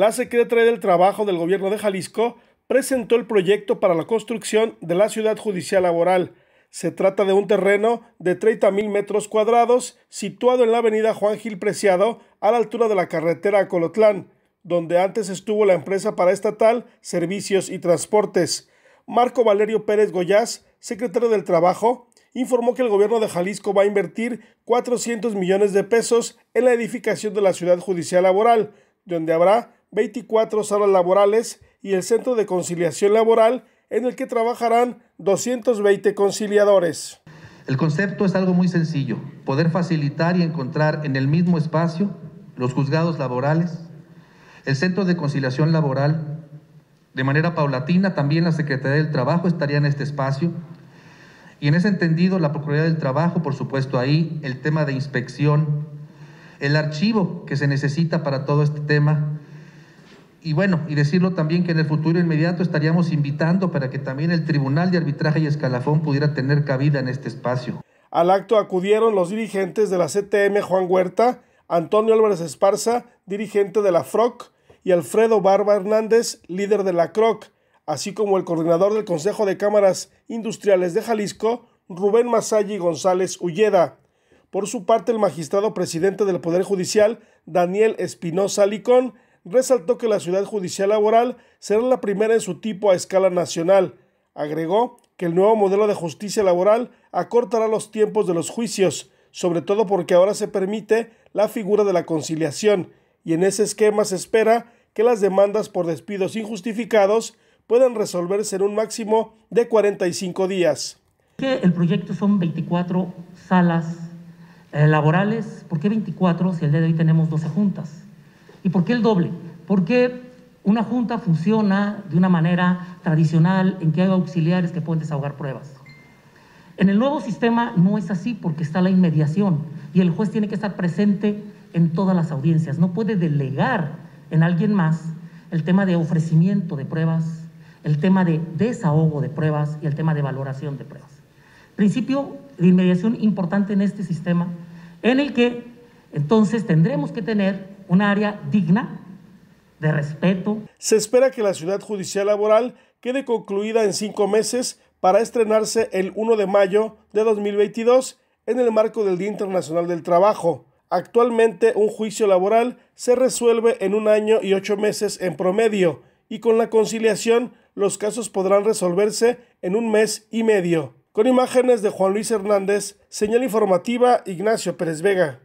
la Secretaría del Trabajo del Gobierno de Jalisco presentó el proyecto para la construcción de la Ciudad Judicial Laboral. Se trata de un terreno de 30.000 metros cuadrados situado en la avenida Juan Gil Preciado a la altura de la carretera a Colotlán, donde antes estuvo la empresa para estatal, Servicios y Transportes. Marco Valerio Pérez Goyás, secretario del Trabajo, informó que el gobierno de Jalisco va a invertir 400 millones de pesos en la edificación de la ciudad judicial laboral, donde habrá 24 salas laborales y el Centro de Conciliación Laboral, en el que trabajarán 220 conciliadores. El concepto es algo muy sencillo, poder facilitar y encontrar en el mismo espacio los juzgados laborales, el Centro de Conciliación Laboral, de manera paulatina también la Secretaría del Trabajo estaría en este espacio, y en ese entendido la Procuraduría del Trabajo, por supuesto ahí, el tema de inspección, el archivo que se necesita para todo este tema, y bueno, y decirlo también que en el futuro inmediato estaríamos invitando para que también el Tribunal de Arbitraje y Escalafón pudiera tener cabida en este espacio. Al acto acudieron los dirigentes de la CTM Juan Huerta, Antonio Álvarez Esparza, dirigente de la FROC, y Alfredo Barba Hernández, líder de la CROC, así como el coordinador del Consejo de Cámaras Industriales de Jalisco, Rubén Masayi González Ulleda. Por su parte, el magistrado presidente del Poder Judicial, Daniel Espinosa Licón, resaltó que la ciudad judicial laboral será la primera en su tipo a escala nacional. Agregó que el nuevo modelo de justicia laboral acortará los tiempos de los juicios, sobre todo porque ahora se permite la figura de la conciliación, y en ese esquema se espera que las demandas por despidos injustificados puedan resolverse en un máximo de 45 días. El proyecto son 24 salas eh, laborales. ¿Por qué 24 si el día de hoy tenemos 12 juntas? ¿Y por qué el doble? Porque una junta funciona de una manera tradicional en que hay auxiliares que pueden desahogar pruebas. En el nuevo sistema no es así porque está la inmediación y el juez tiene que estar presente en todas las audiencias. No puede delegar en alguien más el tema de ofrecimiento de pruebas, el tema de desahogo de pruebas y el tema de valoración de pruebas. Principio de inmediación importante en este sistema en el que entonces tendremos que tener un área digna de respeto. Se espera que la ciudad judicial laboral quede concluida en cinco meses para estrenarse el 1 de mayo de 2022 en el marco del Día Internacional del Trabajo. Actualmente un juicio laboral se resuelve en un año y ocho meses en promedio y con la conciliación los casos podrán resolverse en un mes y medio. Con imágenes de Juan Luis Hernández, señal informativa Ignacio Pérez Vega.